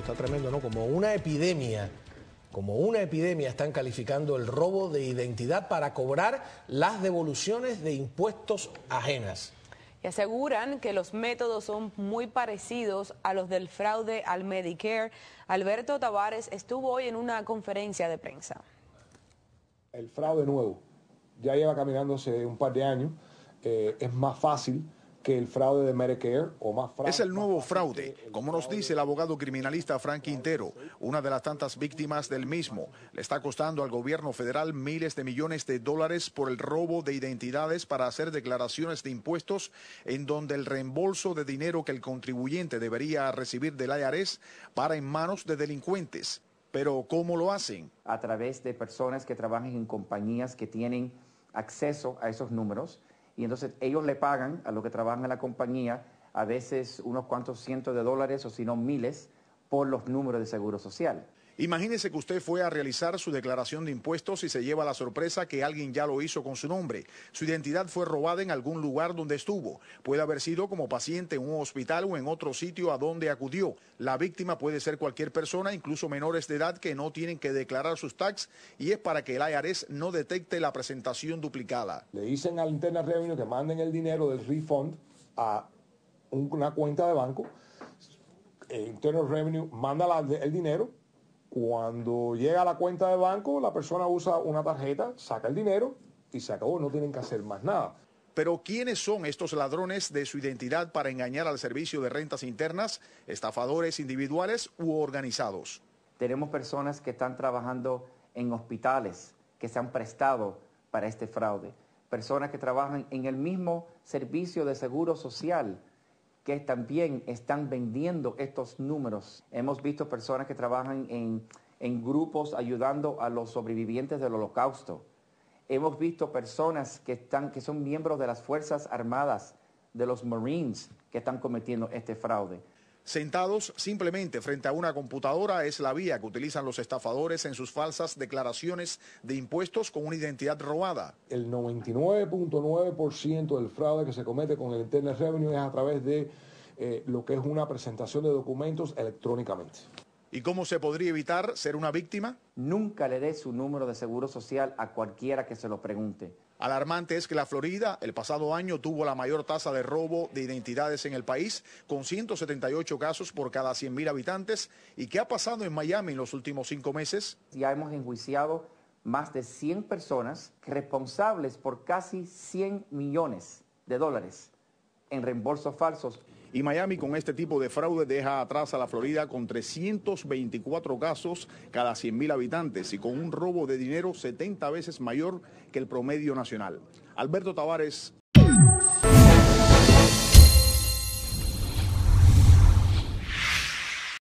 está tremendo, ¿no? Como una epidemia como una epidemia están calificando el robo de identidad para cobrar las devoluciones de impuestos ajenas. Y aseguran que los métodos son muy parecidos a los del fraude al Medicare. Alberto Tavares estuvo hoy en una conferencia de prensa. El fraude nuevo ya lleva caminándose un par de años. Eh, es más fácil que el fraude de Medicare o más fraude. Es el nuevo fraude, como nos dice el abogado criminalista Frank Quintero, una de las tantas víctimas del mismo. Le está costando al gobierno federal miles de millones de dólares por el robo de identidades para hacer declaraciones de impuestos, en donde el reembolso de dinero que el contribuyente debería recibir del IRS para en manos de delincuentes. Pero ¿cómo lo hacen? A través de personas que trabajan en compañías que tienen acceso a esos números y entonces ellos le pagan a los que trabajan en la compañía a veces unos cuantos cientos de dólares o si no miles por los números de seguro social. Imagínese que usted fue a realizar su declaración de impuestos y se lleva la sorpresa que alguien ya lo hizo con su nombre. Su identidad fue robada en algún lugar donde estuvo. Puede haber sido como paciente en un hospital o en otro sitio a donde acudió. La víctima puede ser cualquier persona, incluso menores de edad que no tienen que declarar sus tax y es para que el IRS no detecte la presentación duplicada. Le dicen al Internal Revenue que manden el dinero del refund a una cuenta de banco. El eh, Internal Revenue manda el dinero cuando llega a la cuenta de banco, la persona usa una tarjeta, saca el dinero y se acabó, no tienen que hacer más nada. Pero ¿quiénes son estos ladrones de su identidad para engañar al servicio de rentas internas, estafadores individuales u organizados? Tenemos personas que están trabajando en hospitales que se han prestado para este fraude, personas que trabajan en el mismo servicio de seguro social que también están vendiendo estos números. Hemos visto personas que trabajan en, grupos ayudando a los sobrevivientes del holocausto. Hemos visto personas que son miembros de las Fuerzas Armadas, de los Marines, que están cometiendo este fraude. Sentados simplemente frente a una computadora es la vía que utilizan los estafadores en sus falsas declaraciones de impuestos con una identidad robada. El 99.9% del fraude que se comete con el Internet Revenue es a través de eh, lo que es una presentación de documentos electrónicamente. ¿Y cómo se podría evitar ser una víctima? Nunca le dé su número de seguro social a cualquiera que se lo pregunte Alarmante es que la Florida el pasado año tuvo la mayor tasa de robo de identidades en el país, con 178 casos por cada 100.000 habitantes. ¿Y qué ha pasado en Miami en los últimos cinco meses? Ya hemos enjuiciado más de 100 personas responsables por casi 100 millones de dólares en reembolsos falsos. Y Miami con este tipo de fraude deja atrás a la Florida con 324 casos cada 100.000 habitantes y con un robo de dinero 70 veces mayor que el promedio nacional. Alberto Tavares.